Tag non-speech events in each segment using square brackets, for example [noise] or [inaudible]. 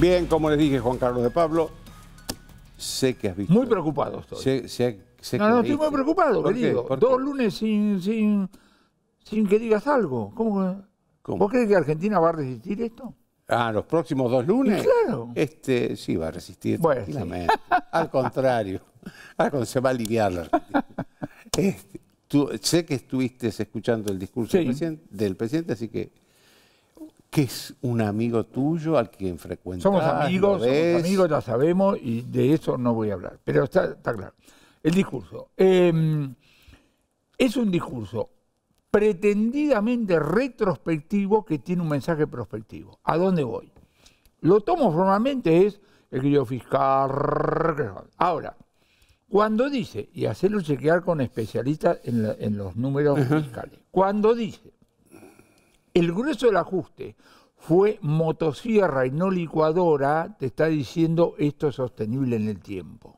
Bien, como les dije, Juan Carlos de Pablo, sé que has visto. Muy preocupado estoy. no, no, estoy muy preocupado, querido. Dos lunes sin, sin, sin, que digas algo. ¿Cómo, ¿Vos crees que Argentina va a resistir esto? Ah, los próximos dos lunes. Claro. Este sí va a resistir Al contrario, [laughs] se va a aliviar la Argentina. Este, sé que estuviste escuchando el discurso del presidente, así que que es un amigo tuyo al quien frecuentas? Somos amigos, somos amigos, ya sabemos, y de eso no voy a hablar. Pero está, claro. El discurso. Em, es un discurso pretendidamente retrospectivo que tiene un mensaje prospectivo. ¿A dónde voy? Lo tomo formalmente, es el querido fiscal. Ahora, cuando dice, y hacerlo chequear con especialistas en, los números fiscales, cuando dice el grueso del ajuste fue motosierra y no licuadora, te está diciendo esto es sostenible en el tiempo.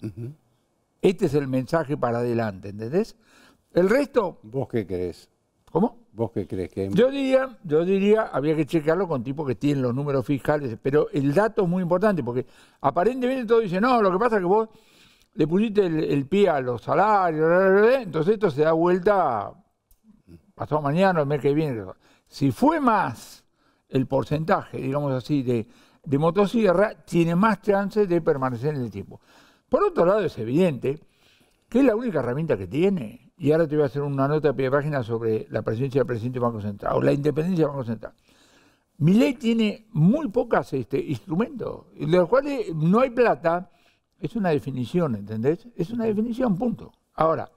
Este es el mensaje para adelante, ¿entendés? El resto... ¿Vos qué crees? ¿Cómo? ¿Vos qué crees que Yo diría, yo diría, había que checarlo con tipos que tienen los números fiscales, pero el dato es muy importante porque aparentemente todo dice, no, lo que pasa es que vos le pusiste el, pie a los salarios, entonces esto se da vuelta pasado mañana, el mes que viene. Si fue más el porcentaje, digamos así, de, de motosierra, tiene más chance de permanecer en el tiempo. Por otro lado, es evidente que es la única herramienta que tiene. Y ahora te voy a hacer una nota de pie de página sobre la presencia del presidente del Banco Central, o la independencia del Banco Central. Mi ley tiene muy pocas este, instrumentos, de los cuales no hay plata, es una definición, ¿entendés? Es una definición, punto. Ahora,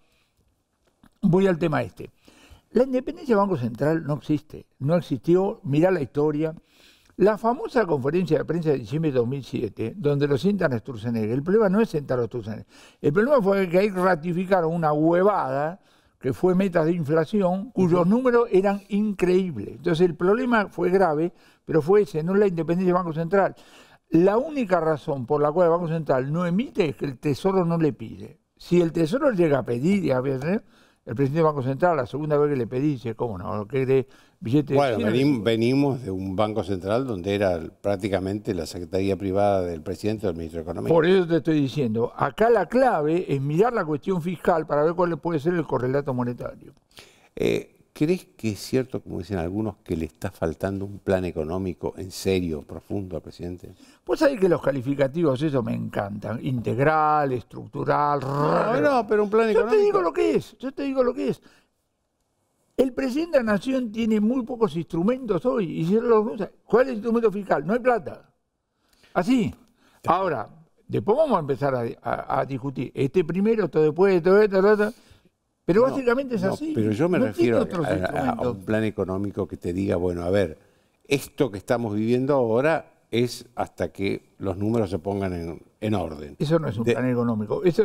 voy al tema este. La independencia del Banco Central no existe, no existió, mirá la historia. La famosa conferencia de prensa de diciembre de 2007, donde lo sientan a Sturzenegger, el problema no es sentar a Sturzenegger, el problema fue que ahí ratificaron una huevada que fue metas de inflación, cuyos números eran increíbles. Entonces el problema fue grave, pero fue ese, no la independencia del Banco Central. La única razón por la cual el Banco Central no emite es que el Tesoro no le pide. Si el Tesoro llega a pedir y a ver el presidente del Banco Central, la segunda vez que le pedí, dice, ¿cómo no? que de billetes... Bueno, venimos de un Banco Central donde era prácticamente la Secretaría Privada del presidente del ministro de Economía. Por eso te estoy diciendo, acá la clave es mirar la cuestión fiscal para ver cuál puede ser el correlato monetario. Eh, ¿Crees que es cierto, como dicen algunos, que le está faltando un plan económico en serio, profundo al presidente? Pues hay que los calificativos, eso me encantan. Integral, estructural. No, no, pero un plan económico. Yo te digo lo que es, yo te digo lo que es. El presidente de la Nación tiene muy pocos instrumentos hoy. Y si ¿cuál es el instrumento fiscal? No hay plata. Así. Ahora, después vamos a empezar a, discutir. Este primero, esto después, esto, esto, esto. esto pero básicamente es así. Pero yo me refiero a, un plan económico que te diga, bueno, a ver, esto que estamos viviendo ahora es hasta que los números se pongan en, orden. Eso no es un plan económico, eso,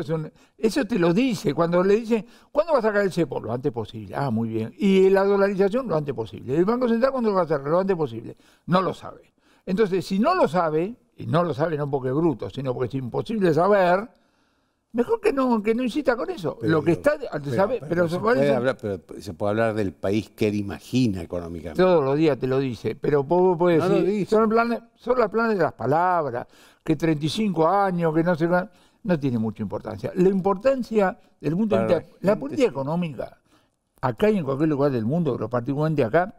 eso te lo dice. Cuando le dicen, ¿cuándo va a sacar el CEPO? Lo antes posible. Ah, muy bien. Y la dolarización, lo antes posible. ¿El Banco Central cuándo lo va a sacar? Lo antes posible. No lo sabe. Entonces, si no lo sabe, y no lo sabe no porque es bruto, sino porque es imposible saber, Mejor que no, que no insista con eso. lo que está, pero, se, puede hablar, del país que él imagina económicamente. Todos los días te lo dice, pero vos puede decir, son planes, son planes de las palabras, que 35 años, que no se no tiene mucha importancia. La importancia del mundo la, política económica, acá y en cualquier lugar del mundo, pero particularmente acá,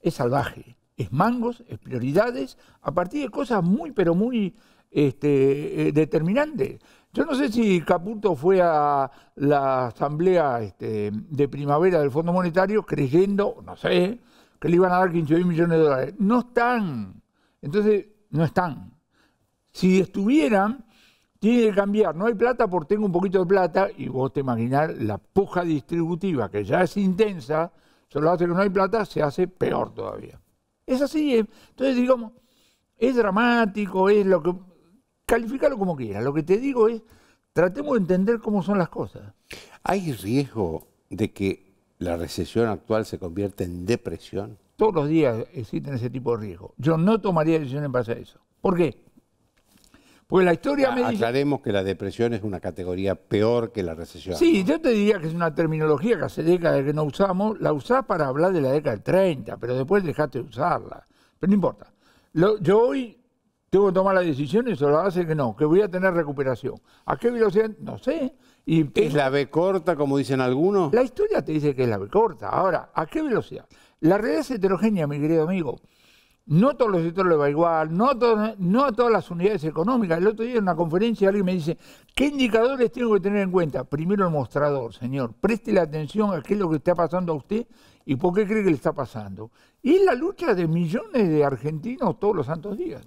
es salvaje. Es mangos, es prioridades, a partir de cosas muy, pero muy este, eh, determinantes. Yo no sé si Caputo fue a la asamblea este, de primavera del Fondo Monetario creyendo, no sé, que le iban a dar 15 millones de dólares. No están. Entonces, no están. Si estuvieran, tiene que cambiar. No hay plata porque tengo un poquito de plata y vos te imaginás la puja distributiva que ya es intensa, solo hace que no hay plata, se hace peor todavía. Es así. Entonces, digamos, es dramático, es lo que Califícalo como quieras. Lo que te digo es, tratemos de entender cómo son las cosas. ¿Hay riesgo de que la recesión actual se convierta en depresión? Todos los días existen ese tipo de riesgo. Yo no tomaría decisiones en base a eso. ¿Por qué? Porque la historia ah, me dice... Aclaremos que la depresión es una categoría peor que la recesión. Sí, yo te diría que es una terminología que hace décadas que no usamos. La usás para hablar de la década del 30, pero después dejaste de usarla. Pero no importa. yo hoy tengo que tomar la decisión y se lo hace que no, que voy a tener recuperación. ¿A qué velocidad? No sé. ¿Es la B corta, como dicen algunos? La historia te dice que es la B corta. Ahora, ¿a qué velocidad? La realidad es heterogénea, mi querido amigo. No a todos los sectores lo va igual, no a, no a todas las unidades económicas. El otro día en una conferencia alguien me dice, ¿qué indicadores tengo que tener en cuenta? Primero el mostrador, señor. Preste la atención a qué es lo que está pasando a usted y por qué cree que le está pasando. Y es la lucha de millones de argentinos todos los santos días.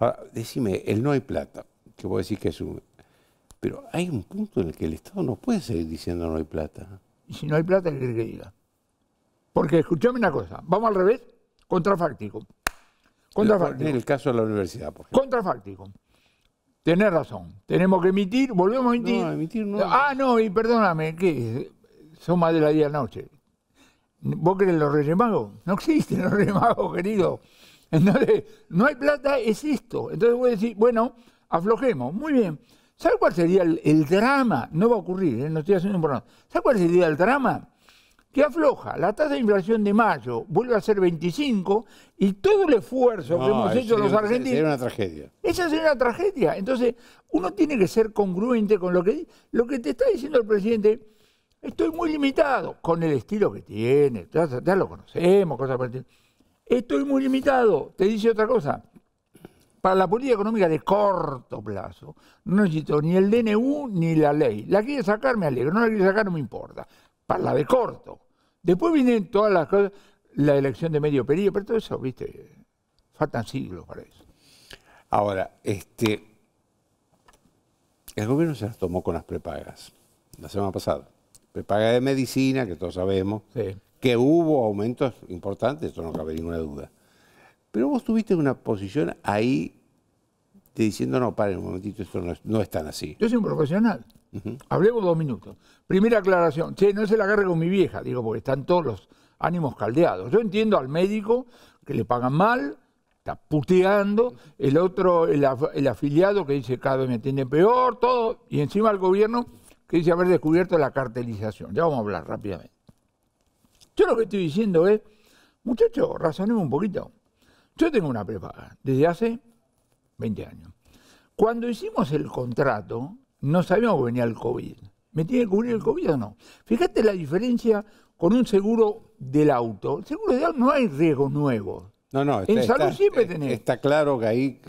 Ahora, decime, el no hay plata, que vos decís que es un... Pero hay un punto en el que el Estado no puede seguir diciendo no hay plata. Y si no hay plata, ¿qué que diga? Porque escúchame una cosa, vamos al revés, contrafáctico. Contrafáctico. En el caso de la universidad, por ejemplo. Contrafáctico. Tenés razón. Tenemos que emitir, volvemos a emitir. No, emitir no. Ah, no, y perdóname, ¿qué? Son más de la día noche. ¿Vos crees los Reyes No existen los Reyes querido. Entonces, no hay plata, es esto. Entonces voy a decir, bueno, aflojemos. Muy bien. ¿Sabe cuál sería el, drama? No va a ocurrir, ¿eh? no estoy haciendo un problema. ¿Sabe cuál sería el drama? Que afloja. La tasa de inflación de mayo vuelve a ser 25 y todo el esfuerzo que hemos hecho los argentinos. Sería una tragedia. Esa sería una tragedia. Entonces, uno tiene que ser congruente con lo que, lo que te está diciendo el presidente. Estoy muy limitado con el estilo que tiene, ya, ya lo conocemos, cosas parecidas. Estoy muy limitado, te dice otra cosa. Para la política económica de corto plazo, no necesito ni el DNU ni la ley. La quiere sacar, me alegro. No la quiere sacar, no me importa. Para la de corto. Después vienen todas las cosas, la elección de medio periodo, pero todo eso, viste, faltan siglos para eso. Ahora, este, el gobierno se las tomó con las prepagas, la semana pasada. Prepaga de medicina, que todos sabemos. Sí que hubo aumentos importantes, esto no cabe ninguna duda. Pero vos tuviste una posición ahí te diciendo, no, paren un momentito, esto no es, tan así. Yo soy un profesional. Hablemos dos minutos. Primera aclaración, che, no se la agarre con mi vieja, digo, porque están todos los ánimos caldeados. Yo entiendo al médico que le pagan mal, está puteando, el otro, el, afiliado que dice cada vez me atiende peor, todo, y encima al gobierno que dice haber descubierto la cartelización. Ya vamos a hablar rápidamente. Yo lo que estoy diciendo es, muchachos, razonemos un poquito. Yo tengo una prepaga desde hace 20 años. Cuando hicimos el contrato, no sabíamos que venía el COVID. ¿Me tiene que cubrir el COVID o no? Fíjate la diferencia con un seguro del auto. El seguro del auto no hay riesgo nuevos. No, no, está, en salud siempre eh, tenemos Está claro que ahí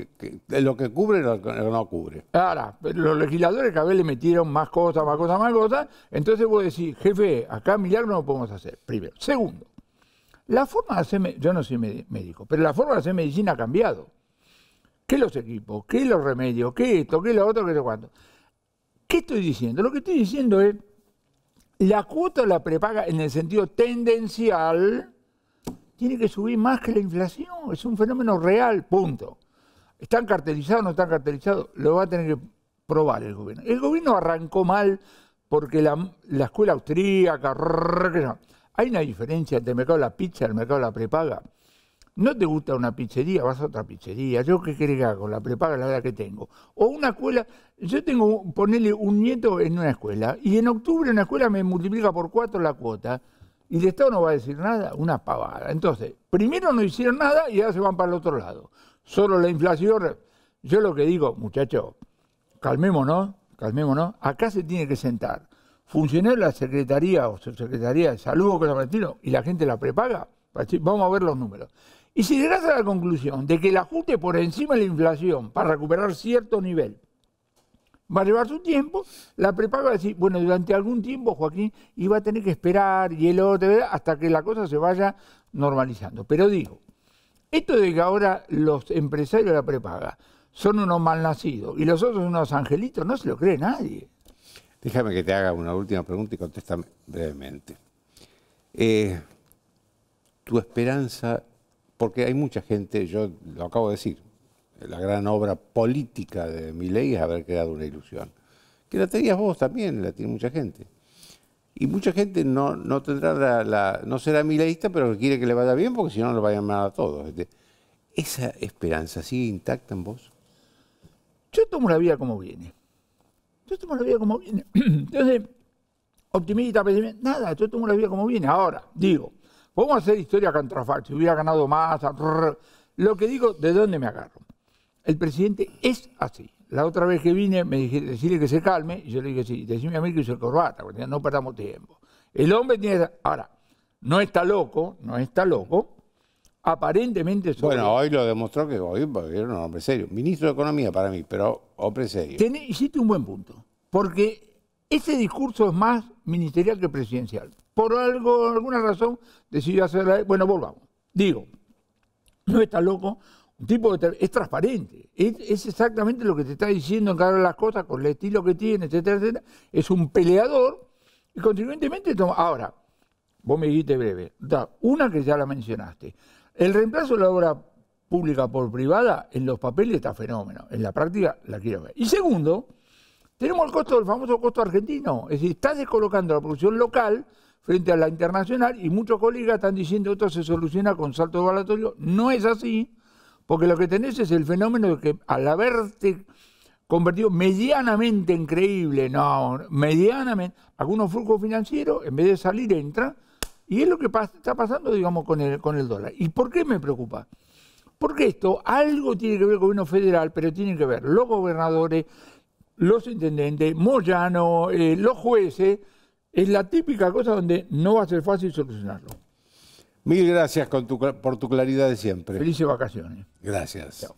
lo que cubre no cubre. Ahora, los legisladores cada vez le metieron más cosas, más cosas, más cosas. Entonces vos decís, jefe, acá milagro no lo podemos hacer, primero. Segundo, la forma de hacer, yo no soy médico, pero la forma de hacer medicina ha cambiado. ¿Qué los equipos? ¿Qué los remedios? ¿Qué esto? ¿Qué lo otro? ¿Qué lo cuánto? ¿Qué estoy diciendo? Lo que estoy diciendo es, la cuota la prepaga en el sentido tendencial tiene que subir más que la inflación. Es un fenómeno real, punto. ¿Están cartelizados o no están cartelizados? Lo va a tener que probar el gobierno. El gobierno arrancó mal porque la, escuela austríaca... hay una diferencia entre el mercado de la pizza y el mercado de la prepaga. No te gusta una pizzería, vas a otra pizzería. Yo qué querés que haga con la prepaga, la verdad que tengo. O una escuela, yo tengo, ponerle un nieto en una escuela, y en octubre una escuela me multiplica por cuatro la cuota y el Estado no va a decir nada, una pavada. Entonces, primero no hicieron nada y ahora se van para el otro lado. Solo la inflación, yo lo que digo, muchachos, calmémonos, calmémonos, acá se tiene que sentar Funcionar la Secretaría o Subsecretaría de Salud o y la gente la prepaga, vamos a ver los números. Y si llegas a la conclusión de que el ajuste por encima de la inflación para recuperar cierto nivel va a llevar su tiempo, la prepaga va a decir, bueno, durante algún tiempo Joaquín iba a tener que esperar y el otro, hasta que la cosa se vaya normalizando. Pero digo, esto de que ahora los empresarios de la prepaga son unos malnacidos y los otros unos angelitos, no se lo cree nadie. Déjame que te haga una última pregunta y contéstame brevemente. Eh, tu esperanza, porque hay mucha gente, yo lo acabo de decir, la gran obra política de ley es haber creado una ilusión. Que la tenías vos también, la tiene mucha gente. Y mucha gente no, no tendrá la, no será mileísta, pero quiere que le vaya bien porque si no lo vayan mal a todos. ¿Esa esperanza sigue intacta en vos? Yo tomo la vida como viene. Yo tomo la vida como viene. [clears throat] Entonces, optimista, nada, yo tomo la vida como viene. Ahora, digo, vamos a hacer historia contrafacto, si hubiera ganado más, lo que digo, ¿de dónde me agarro? El presidente es así. La otra vez que vine me dije, decirle que se calme, y yo le dije, sí, decime a mí que el corbata, porque no perdamos tiempo. El hombre tiene... Ahora, no está loco, no está loco, aparentemente... Bueno, hoy lo demostró que hoy era un hombre serio. Ministro de Economía para mí, pero hombre serio. hiciste un buen punto, porque ese discurso es más ministerial que presidencial. Por algo, alguna razón decidió hacer... Bueno, volvamos. Digo, no está loco, tipo es transparente. Es, exactamente lo que te está diciendo en cada de las cosas, con el estilo que tiene, etcétera, etcétera. Es un peleador y continuamente Ahora, vos me dijiste breve. Una que ya la mencionaste. El reemplazo de la obra pública por privada en los papeles está fenómeno. En la práctica la quiero ver. Y segundo, tenemos el costo, del famoso costo argentino. Es decir, está descolocando la producción local frente a la internacional y muchos colegas están diciendo que esto se soluciona con salto de balatorio. No es así. Porque lo que tenés es el fenómeno de que al haberte convertido medianamente en creíble, no, medianamente, algunos flujos financieros, en vez de salir, entra. Y es lo que está pasando, digamos, con el, con el dólar. ¿Y por qué me preocupa? Porque esto algo tiene que ver con el gobierno federal, pero tiene que ver los gobernadores, los intendentes, Moyano, eh, los jueces. Es la típica cosa donde no va a ser fácil solucionarlo. Mil gracias con tu, por tu claridad de siempre. Felices vacaciones. Gracias.